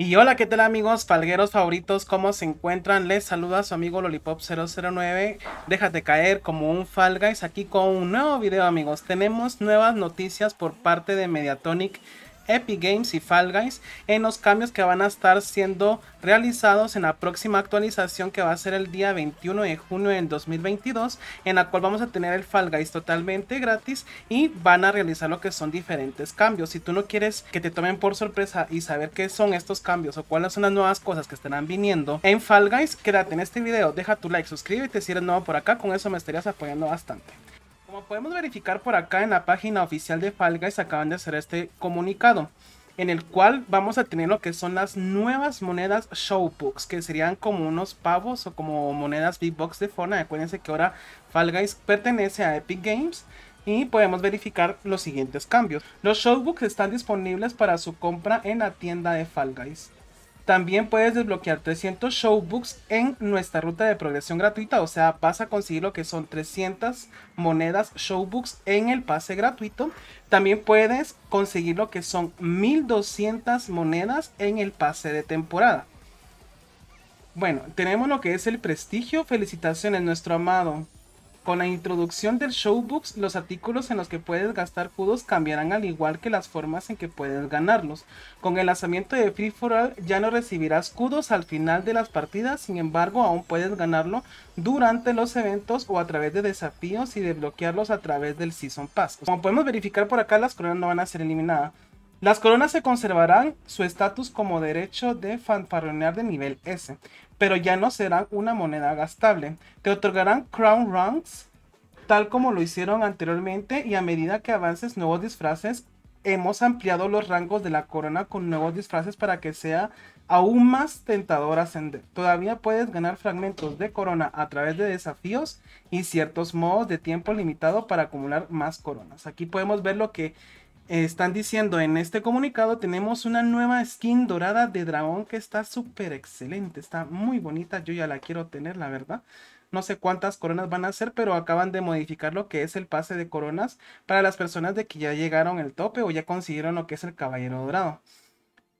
Y hola, ¿qué tal amigos falgueros favoritos? ¿Cómo se encuentran? Les saluda su amigo Lollipop009. Déjate caer como un Fall aquí con un nuevo video amigos. Tenemos nuevas noticias por parte de Mediatonic Epic Games y Fall Guys en los cambios que van a estar siendo realizados en la próxima actualización que va a ser el día 21 de junio del 2022 en la cual vamos a tener el Fall Guys totalmente gratis y van a realizar lo que son diferentes cambios. Si tú no quieres que te tomen por sorpresa y saber qué son estos cambios o cuáles son las nuevas cosas que estarán viniendo en Fall Guys, quédate en este video, deja tu like, suscríbete si eres nuevo por acá, con eso me estarías apoyando bastante. Como podemos verificar por acá en la página oficial de Fall Guys acaban de hacer este comunicado en el cual vamos a tener lo que son las nuevas monedas Showbooks, que serían como unos pavos o como monedas Big Box de Fortnite. Acuérdense que ahora Fall Guys pertenece a Epic Games y podemos verificar los siguientes cambios. Los Showbooks están disponibles para su compra en la tienda de Fall Guys. También puedes desbloquear 300 showbooks en nuestra ruta de progresión gratuita, o sea, vas a conseguir lo que son 300 monedas showbooks en el pase gratuito. También puedes conseguir lo que son 1200 monedas en el pase de temporada. Bueno, tenemos lo que es el prestigio. Felicitaciones, nuestro amado con la introducción del Showbooks, los artículos en los que puedes gastar kudos cambiarán al igual que las formas en que puedes ganarlos. Con el lanzamiento de Free For All ya no recibirás kudos al final de las partidas, sin embargo aún puedes ganarlo durante los eventos o a través de desafíos y desbloquearlos a través del Season Pass. Como podemos verificar por acá, las coronas no van a ser eliminadas. Las coronas se conservarán su estatus como derecho de fanfarronear de nivel S, pero ya no serán una moneda gastable. Te otorgarán crown ranks, tal como lo hicieron anteriormente, y a medida que avances nuevos disfraces, hemos ampliado los rangos de la corona con nuevos disfraces para que sea aún más tentador ascender. Todavía puedes ganar fragmentos de corona a través de desafíos y ciertos modos de tiempo limitado para acumular más coronas. Aquí podemos ver lo que están diciendo en este comunicado tenemos una nueva skin dorada de dragón que está súper excelente, está muy bonita, yo ya la quiero tener la verdad. No sé cuántas coronas van a ser, pero acaban de modificar lo que es el pase de coronas para las personas de que ya llegaron el tope o ya consiguieron lo que es el caballero dorado.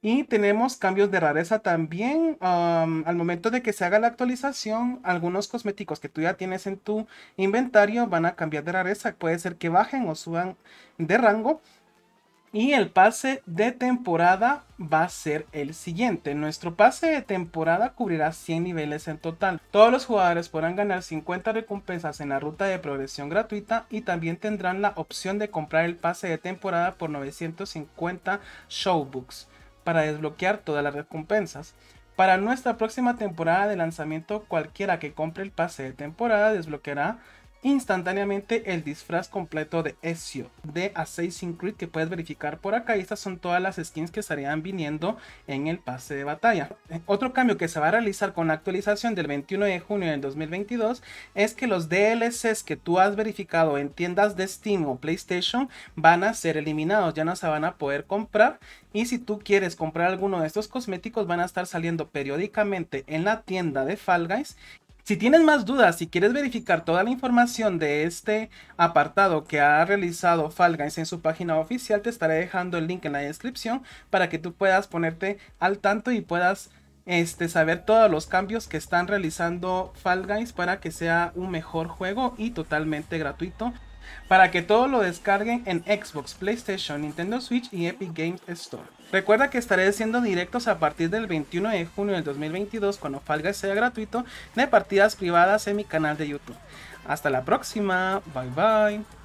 Y tenemos cambios de rareza también. al momento de que se haga la actualización, algunos cosméticos que tú ya tienes en tu inventario van a cambiar de rareza. Puede ser que bajen o suban de rango. Y el pase de temporada va a ser el siguiente. Nuestro pase de temporada cubrirá 100 niveles en total. Todos los jugadores podrán ganar 50 recompensas en la ruta de progresión gratuita y también tendrán la opción de comprar el pase de temporada por 950 showbooks para desbloquear todas las recompensas. Para nuestra próxima temporada de lanzamiento, cualquiera que compre el pase de temporada desbloqueará instantáneamente el disfraz completo de Ezio de Assassin's Creed que puedes verificar por acá estas son todas las skins que estarían viniendo en el pase de batalla. Eh, otro cambio que se va a realizar con la actualización del 21 de junio del 2022 es que los DLCs que tú has verificado en tiendas de Steam o PlayStation van a ser eliminados, ya no se van a poder comprar y si tú quieres comprar alguno de estos cosméticos van a estar saliendo periódicamente en la tienda de Fall Guys si tienes más dudas y si quieres verificar toda la información de este apartado que ha realizado Guys en su página oficial, te estaré dejando el link en la descripción para que tú puedas ponerte al tanto y puedas este, saber todos los cambios que están realizando Fall Guys para que sea un mejor juego y totalmente gratuito para que todo lo descarguen en Xbox, PlayStation, Nintendo Switch y Epic Games Store. Recuerda que estaré haciendo directos a partir del 21 de junio del 2022 cuando falga sea gratuito de partidas privadas en mi canal de YouTube. Hasta la próxima, bye bye.